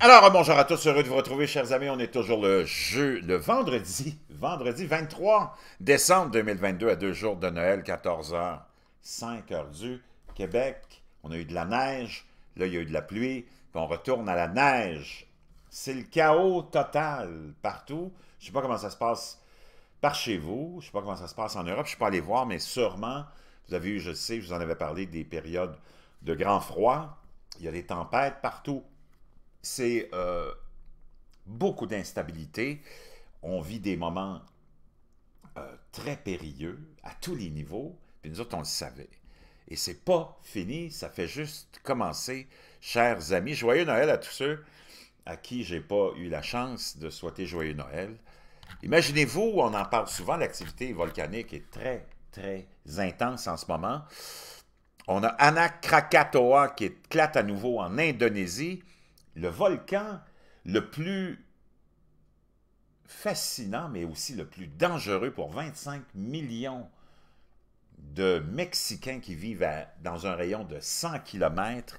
Alors, bonjour à tous, heureux de vous retrouver, chers amis. On est toujours le jeu de vendredi, vendredi 23 décembre 2022, à deux jours de Noël, 14h, 5h du Québec. On a eu de la neige, là, il y a eu de la pluie, puis on retourne à la neige. C'est le chaos total partout. Je ne sais pas comment ça se passe par chez vous, je ne sais pas comment ça se passe en Europe, je ne suis pas allé voir, mais sûrement, vous avez eu, je sais, je vous en avais parlé, des périodes de grand froid. Il y a des tempêtes partout c'est euh, beaucoup d'instabilité. On vit des moments euh, très périlleux à tous les niveaux, puis nous autres, on le savait. Et ce n'est pas fini, ça fait juste commencer, chers amis. Joyeux Noël à tous ceux à qui j'ai pas eu la chance de souhaiter joyeux Noël. Imaginez-vous, on en parle souvent, l'activité volcanique est très, très intense en ce moment. On a Anak Krakatoa qui éclate à nouveau en Indonésie le volcan le plus fascinant, mais aussi le plus dangereux pour 25 millions de Mexicains qui vivent dans un rayon de 100 km,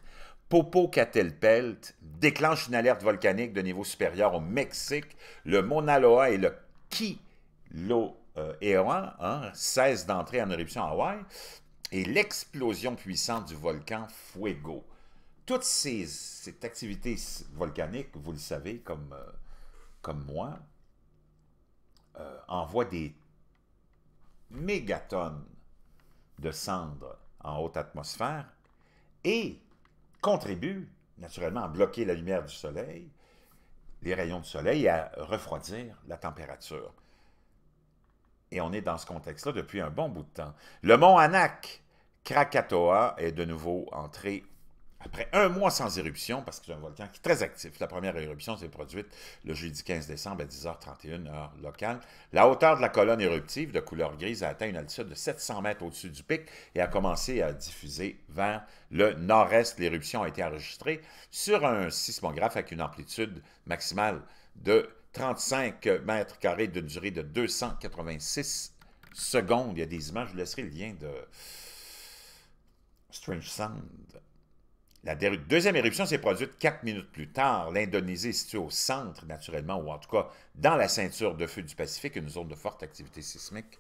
Catelpelt déclenche une alerte volcanique de niveau supérieur au Mexique. Le Mauna Loa et le Kilo hein, cessent d'entrer en éruption à Hawaï. Et l'explosion puissante du volcan Fuego toutes ces, cette activité volcanique, vous le savez, comme, euh, comme moi, euh, envoie des mégatonnes de cendres en haute atmosphère et contribue naturellement à bloquer la lumière du soleil, les rayons du soleil, à refroidir la température. Et on est dans ce contexte-là depuis un bon bout de temps. Le mont Anak, Krakatoa, est de nouveau entré après un mois sans éruption, parce que c'est un volcan qui est très actif, la première éruption s'est produite le jeudi 15 décembre à 10h31 heure locale. La hauteur de la colonne éruptive de couleur grise a atteint une altitude de 700 m au-dessus du pic et a commencé à diffuser vers le nord-est. L'éruption a été enregistrée sur un sismographe avec une amplitude maximale de 35 mètres carrés de durée de 286 secondes. Il y a des images, je vous laisserai le lien de Strange Sound la deuxième éruption s'est produite quatre minutes plus tard. L'Indonésie est située au centre, naturellement, ou en tout cas dans la ceinture de feu du Pacifique, une zone de forte activité sismique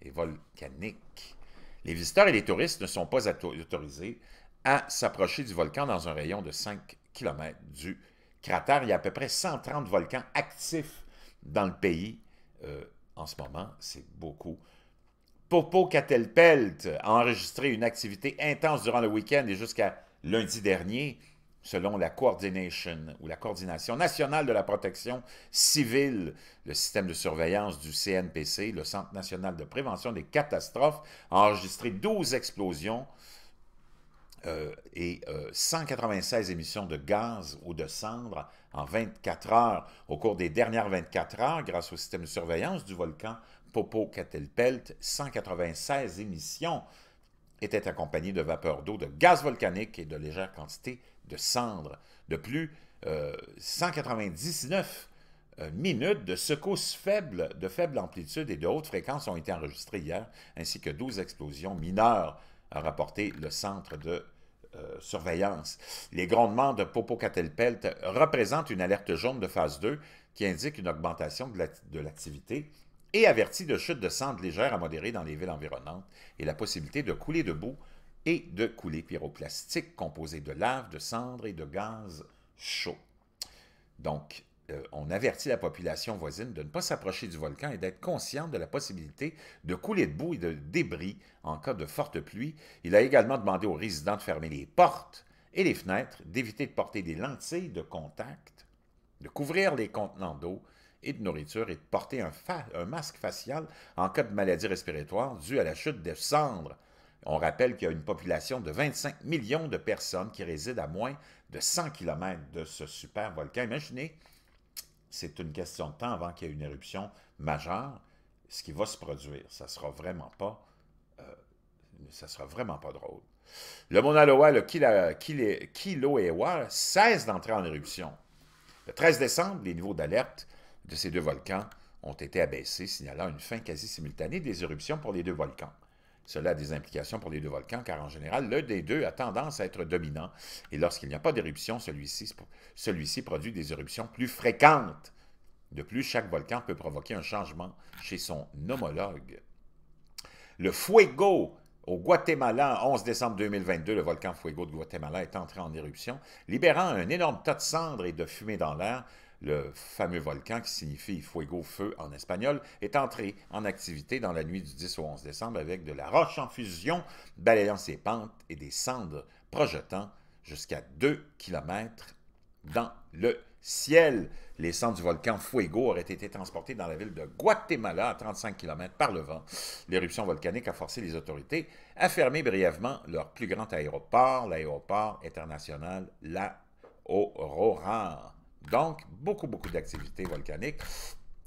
et volcanique. Les visiteurs et les touristes ne sont pas autorisés à s'approcher du volcan dans un rayon de 5 km du cratère. Il y a à peu près 130 volcans actifs dans le pays. Euh, en ce moment, c'est beaucoup. Popocatépetl a enregistré une activité intense durant le week-end et jusqu'à lundi dernier, selon la Coordination ou la Coordination nationale de la protection civile, le système de surveillance du CNPC, le Centre national de prévention des catastrophes, a enregistré 12 explosions euh, et 196 euh, émissions de gaz ou de cendres en 24 heures. Au cours des dernières 24 heures, grâce au système de surveillance du volcan Popo-Catelpelt, 196 émissions était accompagné de vapeurs d'eau, de gaz volcanique et de légères quantités de cendres. De plus, 199 euh, euh, minutes de secousses faibles, de faible amplitude et de haute fréquence ont été enregistrées hier, ainsi que 12 explosions mineures, a rapporté le centre de euh, surveillance. Les grondements de Popocatépetl représentent une alerte jaune de phase 2 qui indique une augmentation de l'activité et averti de chutes de cendres légères à modérées dans les villes environnantes et la possibilité de couler de boue et de couler pyroplastiques composé de lave, de cendres et de gaz chaud. Donc, euh, on avertit la population voisine de ne pas s'approcher du volcan et d'être consciente de la possibilité de couler de boue et de débris en cas de forte pluie. Il a également demandé aux résidents de fermer les portes et les fenêtres, d'éviter de porter des lentilles de contact, de couvrir les contenants d'eau et de nourriture et de porter un, un masque facial en cas de maladie respiratoire due à la chute des cendres. On rappelle qu'il y a une population de 25 millions de personnes qui résident à moins de 100 km de ce super volcan. Imaginez, c'est une question de temps avant qu'il y ait une éruption majeure, ce qui va se produire. Ça sera vraiment pas, euh, ça sera vraiment pas drôle. Le Mauna Loa, le Kiloewa, cesse d'entrer en éruption. Le 13 décembre, les niveaux d'alerte de ces deux volcans ont été abaissés, signalant une fin quasi simultanée des éruptions pour les deux volcans. Cela a des implications pour les deux volcans, car en général, l'un des deux a tendance à être dominant, et lorsqu'il n'y a pas d'éruption, celui-ci produit des éruptions plus fréquentes. De plus, chaque volcan peut provoquer un changement chez son homologue. Le Fuego au Guatemala, 11 décembre 2022, le volcan Fuego de Guatemala est entré en éruption, libérant un énorme tas de cendres et de fumée dans l'air, le fameux volcan qui signifie fuego, feu en espagnol, est entré en activité dans la nuit du 10 au 11 décembre avec de la roche en fusion, balayant ses pentes et des cendres projetant jusqu'à 2 km dans le ciel. Les cendres du volcan Fuego auraient été transportées dans la ville de Guatemala à 35 km par le vent. L'éruption volcanique a forcé les autorités à fermer brièvement leur plus grand aéroport, l'aéroport international La Aurora. Donc, beaucoup, beaucoup d'activités volcaniques.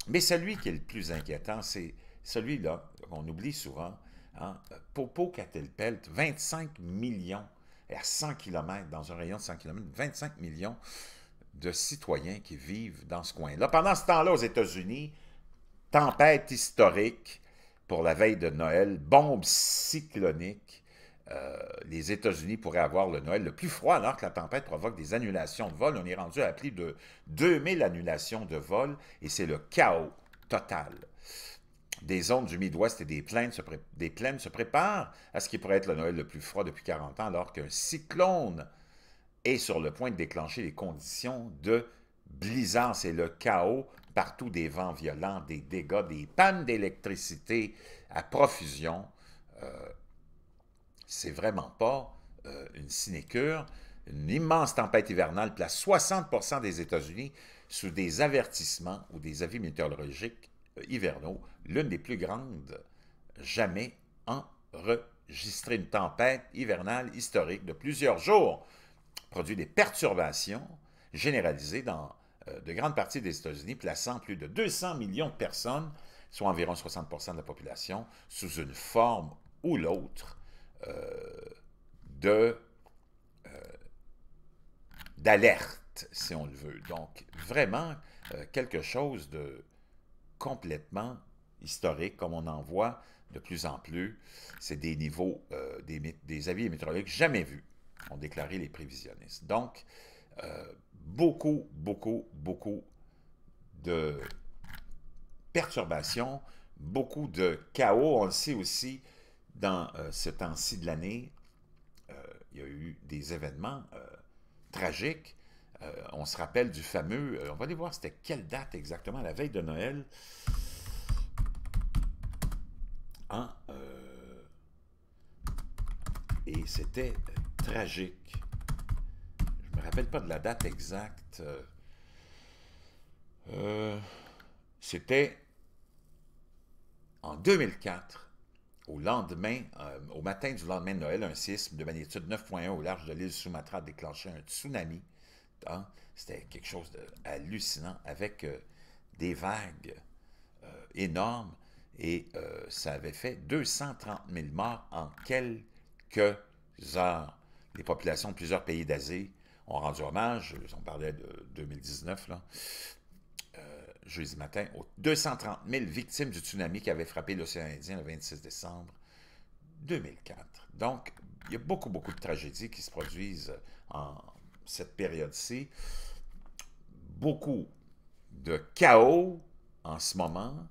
Mais celui qui est le plus inquiétant, c'est celui-là, qu'on oublie souvent, hein, Popocatelpelt, 25 millions, à 100 km, dans un rayon de 100 km, 25 millions de citoyens qui vivent dans ce coin-là. Pendant ce temps-là, aux États-Unis, tempête historique pour la veille de Noël, bombe cyclonique, euh, les États-Unis pourraient avoir le Noël le plus froid alors que la tempête provoque des annulations de vol. On est rendu à plus de 2000 annulations de vol et c'est le chaos total. Des zones du Midwest et des plaines, se préparent à ce qui pourrait être le Noël le plus froid depuis 40 ans alors qu'un cyclone est sur le point de déclencher les conditions de blizzard. C'est le chaos partout, des vents violents, des dégâts, des pannes d'électricité à profusion. Euh, c'est vraiment pas euh, une sinécure. Une immense tempête hivernale place 60 des États-Unis sous des avertissements ou des avis météorologiques euh, hivernaux, l'une des plus grandes jamais enregistrées. Une tempête hivernale historique de plusieurs jours produit des perturbations généralisées dans euh, de grandes parties des États-Unis, plaçant plus de 200 millions de personnes, soit environ 60 de la population, sous une forme ou l'autre euh, euh, d'alerte, si on le veut. Donc, vraiment euh, quelque chose de complètement historique, comme on en voit de plus en plus. C'est des niveaux, des, avis météorologiques jamais vus, ont déclaré les prévisionnistes. Donc, beaucoup, beaucoup, beaucoup de perturbations, beaucoup de chaos. On le sait aussi, dans euh, ce temps-ci de l'année, euh, il y a eu des événements euh, tragiques. on se rappelle du fameux, on va aller voir c'était quelle date exactement, la veille de Noël, hein, et c'était tragique. Je me rappelle pas de la date exacte. c'était en 2004, au lendemain, euh, au matin du lendemain de Noël, un séisme de magnitude 9.1 au large de l'île Sumatra déclenchait un tsunami. Hein? C'était quelque chose d'hallucinant avec euh, des vagues euh, énormes et ça avait fait 230 000 morts en quelques heures. Les populations de plusieurs pays d'Asie ont rendu hommage, on parlait de 2019, là, jeudi matin aux 230 000 victimes du tsunami qui avait frappé l'océan Indien le 26 décembre 2004. Donc, il y a beaucoup, beaucoup de tragédies qui se produisent en cette période-ci. Beaucoup de chaos en ce moment,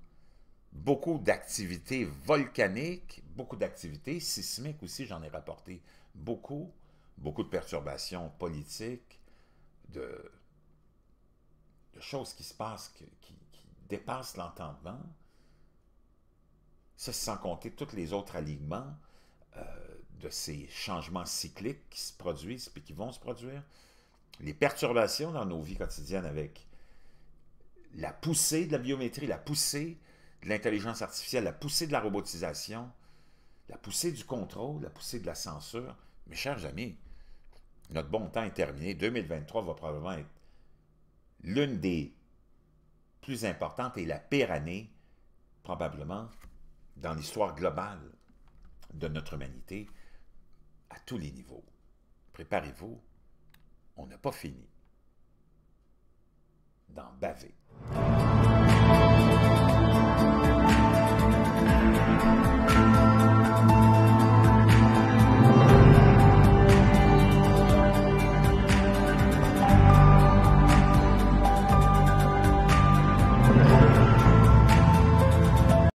beaucoup d'activités volcaniques, beaucoup d'activités sismiques aussi, j'en ai rapporté beaucoup, beaucoup de perturbations politiques, de de choses qui se passent, qui, dépassent l'entendement. Ça, sans compter tous les autres alignements euh, de ces changements cycliques qui se produisent et qui vont se produire. Les perturbations dans nos vies quotidiennes avec la poussée de la biométrie, la poussée de l'intelligence artificielle, la poussée de la robotisation, la poussée du contrôle, la poussée de la censure. Mes chers amis, notre bon temps est terminé. 2023 va probablement être l'une des plus importantes et la pire année, probablement, dans l'histoire globale de notre humanité, à tous les niveaux. Préparez-vous, on n'a pas fini d'en baver.